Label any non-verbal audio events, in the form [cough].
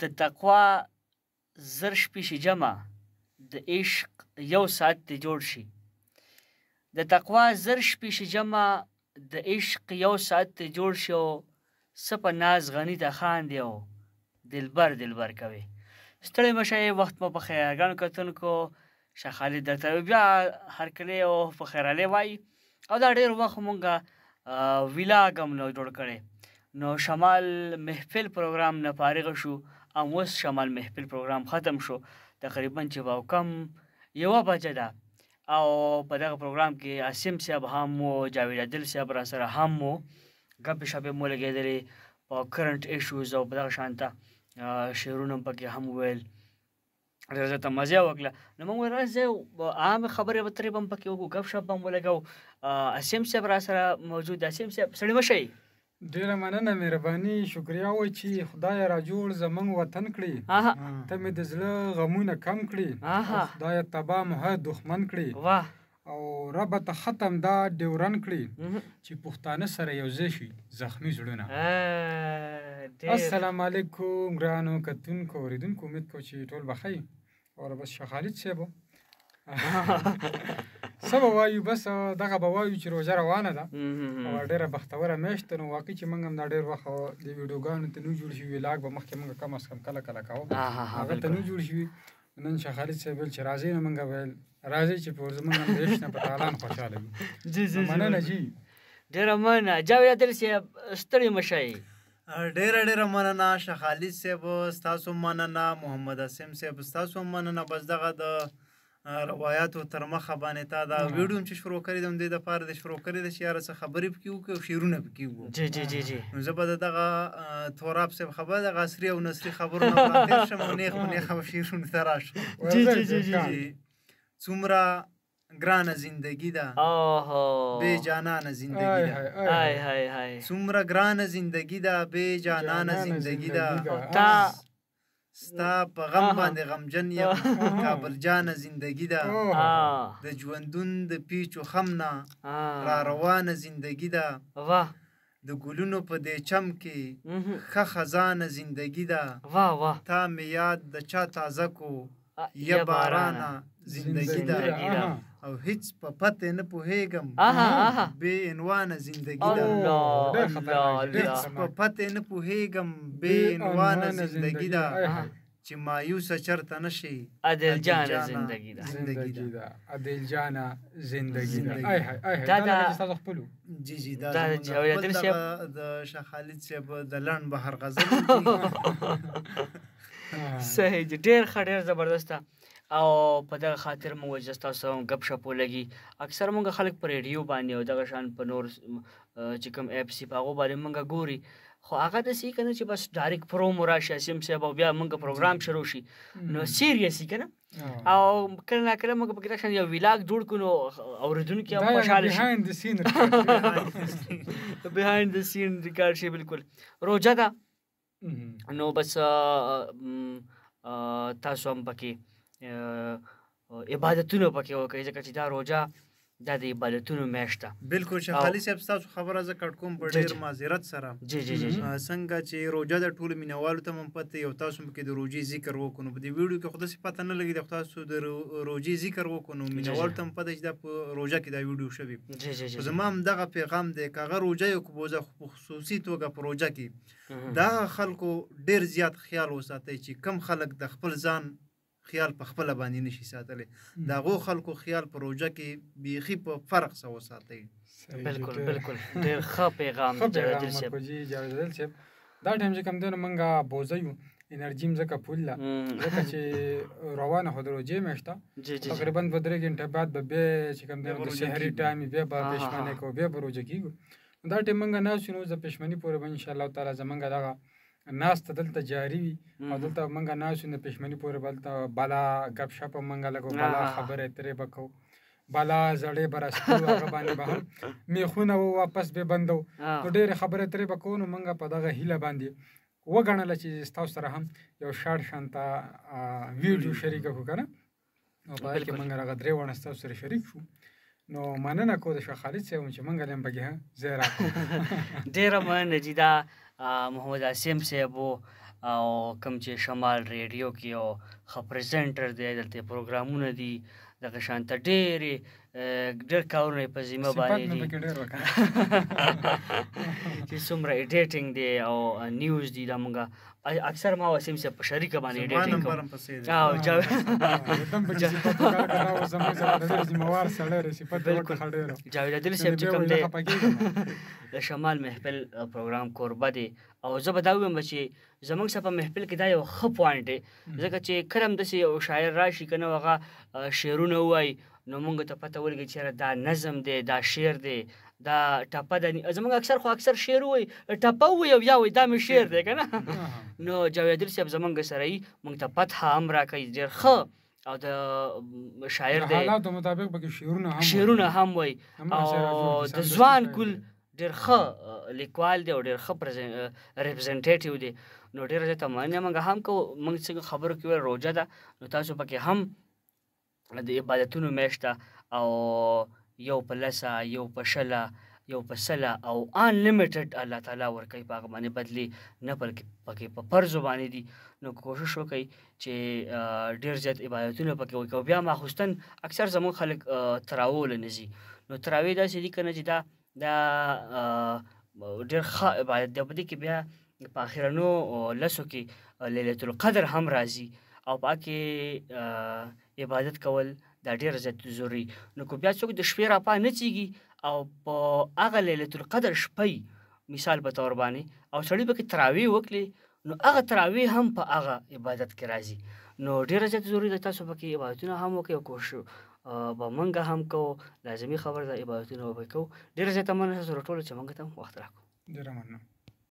د تقوا زر شپې شي جمع د عشق یو ساعت دی جوړ شي د تقوا زر شپې شي جمع د عشق یو ساعت دی جوړ شي او سپه ناز غنی ته خان دی او دلبر دلبر کوي ستړی مشه وخت مو په خیرګانو کتونکو شیخ خالد درته بیا هر کله او په خیراله وای او دا ډیر وخت مونږه ویلا غم نو جوړ کړي نو شمال محفل پروګرام نه فارغ شو اموس شمال محفل پروګرام ختم شو تقریبا چې باو کم یو بجه ده او په دغه پروګرام کې اسیم صاحب هم وو جاوید عادل صاحب را سره هم وو ګپ شپې مو لګېدلې په کرنٹ ایشوز او په دغه شانته شعرونه پکې هم ویل ډېر زیاته مزه وکړه نو موږ راځو عام خبرې به ترې بم پکې وکړو ګپ شپ بم ولګو اسیم صاحب را سره موجود اسیم صاحب سړی مشئ ډیره مننه مهرباني شکریا و چې خدای را جوړ زمنګ وطن کړي ته مې د زړه غمونه کم کړي خدای تبا مه دښمن کړي او رب ته ختم دا ډیورن کړي چې پښتانه سره یو ځای شي زخمی زړونه السلام علیکم ګرانو کتونکو اوریدونکو امید کوم چې ټول بخیر او بس شخالید سیبو [laughs] سبا وایو بس دغه به وایو چې روژه روانه ده او ډېره بختوره میاشت نو واقع چې موږ هم دا ډېر وخت د ویډیوګانو ته نو جوړ شوي ولاګ به مخکې موږ کم از کم کله کله کوو هغه ته نو جوړ شوي نن شاه خالد صاحب ویل چې راځئ نو موږ ویل راځئ چې په زموږ هم د عشق نه په تالان خوشحاله یو جی جی مننه جی ډېره مننه جاوید عادل صاحب ستړي مه شئ ډیره ډیره مننه شاه خالد صاحب ستاسو مننه محمد اسیم صاحب ستاسو مننه بس دغه د روایتو تر مخه باندې تا دا ویډیو چې شروع کړی دم دې د پاره د شروع کړی د شیاره څخه خبرې پکې وکړو او شیرونه پکې وکړو جی جی جی جی نو زه به دغه توراب سب خبر د غسری او نصری خبرونه پاتې [laughs] شم او نه خو نه خو شیرونه تراش جی جی جی جی څومره ګرانه زندگی ده اوه بے جانانه زندگی ده هاي هاي هاي څومره ګرانه زندگی ده بے جانانه زندگی ده تا ستا په غم باندې غمجن یم کابل جانه زندگی ده د ژوندون د پیچو خم نه را روانه زندگی ده د ګلونو په دې چم کې ښه خزانه زندگی ده تا مې یاد د چا تازه کو یا بارانا زندگی دا او هیڅ په پته نه پوهېږم بے عنوان زندگی دا هیڅ په پته نه پوهېږم بے عنوان زندگی دا چې مایوسه چرته نشي عادل جان زندگی دا زندگی دا عادل جان زندگی دا آی آی دا دا تاسو خپل جی جی دا دا یو د شیخ خالد صاحب د لړن بهر غزل [laughs] [laughs] صحیح ډیر ښه ډیر زبردسته او په دغه خاطر موږ چې تاسو سره غپ شپ ولګي اکثر موږ خلک پر ریډیو باندې او دغه شان په نور چې کوم اپ سی په هغه باندې موږ ګوري خو هغه د سی کنه چې بس ډایرک پروم راشي سیم سی او بیا موږ پروګرام شروع شي نو سیریس کنه او کله نه کله موږ په کې شان یو ویلاګ جوړ کونو او ردون کې هم خوشاله شي بیهایند د سین بیهایند د سین ریکارډ شي بالکل روزه ده Mm-hmm. نو بس تاسو هم پکې عبادتونه پکې وکړئ ځکه چې دا روژه د عبادتونو میاشت ده بالکل شفالي صاحب تاسو خبره زه کټ کوم په ډیر معذرت سره جی جی جی څنګه چې روزه د ټولو مینوالو ته مم پته یو تاسو کې د روزي ذکر وکونو په دې ویډیو کې خدای پته نه لګي د تاسو د روزي ذکر وکونو مینوال ته پته چې د روزه کې دا ویډیو شوی جی جی جی زما هم دغه پیغام دی کغه روزه یو کو بوزه خصوصي توګه په روزه کې دا خلکو ډیر زیات خیال وساتي چې کم خلک د خپل ځان خیال په خپل باندې نشي ساتلی دا غو خلکو خیال په روجه کې بیخي په فرق سو ساتي بالکل بالکل [laughs] ډیر ښه پیغام جلال صاحب جلال صاحب دا ټیم چې کوم دی نو مونږه بوزایو انرژي مزکه پول لا ځکه چې روانه خو دروځي مېشته تقریبا په درې غنټه بعد به به چې کوم دی د شهري ټایم به به پښمنه کو به بروجه کیږو دا ټیم مونږه ناشو نو د پښمنی پورې به ان شاء الله تعالی زمونږه دغه ناست دلته جاری وي او دلته مونږه ناشو نه پښمنی پورې بلته بالا غپ شپ مونږه لګو بالا خبره ترې بکو بالا زړې برسټو هغه باندې به هم میخونه واپس به بندو ډېر خبره ترې بکو نو مونږه په دغه هیله باندې وګڼله چې تاسو سره هم یو شارټ شانتا ویډیو شریک کو کنه او په کې مونږ راغ درې ونه تاسو سره شریک شو نو مننه کو د شخالد سیم چې مونږ لم بګه زه را [laughs] ډیر مننه جدا محمد عاصم صاحب او کوم چې شمال ریډیو کې او خپرزنټر دی دلته پروګرامونه دي دغه شانته ډېرې ډېر کارونه په ذمه باندې دي [laughs] چې څومره ایډیټینګ دی او نیوز دی دا مونږه اکثر ما وسیم سره په شریکه باندې ایډیټینګ کوم جاوید عادل صاحب چې کوم دی [laughs] د شمال محفل پروګرام کوربه دی او زه به دا وایم چې زمونږ سره په محفل کې دا یو ښه پوینټ دی ځکه چې کرم داسې یو شاعر راشي که نه هغه شعرونه وایي نو مونږ ته پته ولګي چې دا نظم دی دا شعر دی دا ټپه د زمونږ اکثر خو اکثر شعر وي ټپه وي او یا وي دا مې شعر دی کنه [laughs] نو جاویدل صاحب زمونږ سره یې مونږ ته پته هم راکړي ډېر ښه او د شاعر دی حالات مطابق به شعرونه هم شعرونه هم وي او د ځوان ګل ډېر ښه لیکوال دی او ډېر ښه ریپرزینټیټیو دی نو ډېر زیاته مننه موږ هم کو موږ څنګه خبرو کې روجه ده نو تاسو پکې هم د عبادتونو میاشت او یو په لسه یو په شله یو په سله او ان لیمیټډ الله تعالی ورکوي په هغه باندې بدلی نه بلکې پکې په فرض باندې دي نو کوشش وکړي چې ډیر زیات عبادتونه پکې وکړي بیا ماخوستن اکثر زموږ خلک تراوی لنزي نو تراوی داسې دي کنه چې دا دا ډیر ښه عبادت دی په دې کې بیا په اخرنو لسو کې ليله القدر هم راځي او پاکي عبادت کول دا ډیر زیات ضروری نو کو بیا څوک د شپې را پا نه چیږي او په هغه ليله القدر شپې مثال په تور باندې او سړی به کې تراوی وکړي نو هغه تراوی هم په هغه عبادت کې راځي نو ډیر زیات ضروری ده تاسو پکې عبادتونه هم وکړئ او کوشش به مونږ هم کو لازمی خبر د عبادتونو وکړو ډیر زیات مننه سره ټول چې مونږ ته وخت راکړو ډیر مننه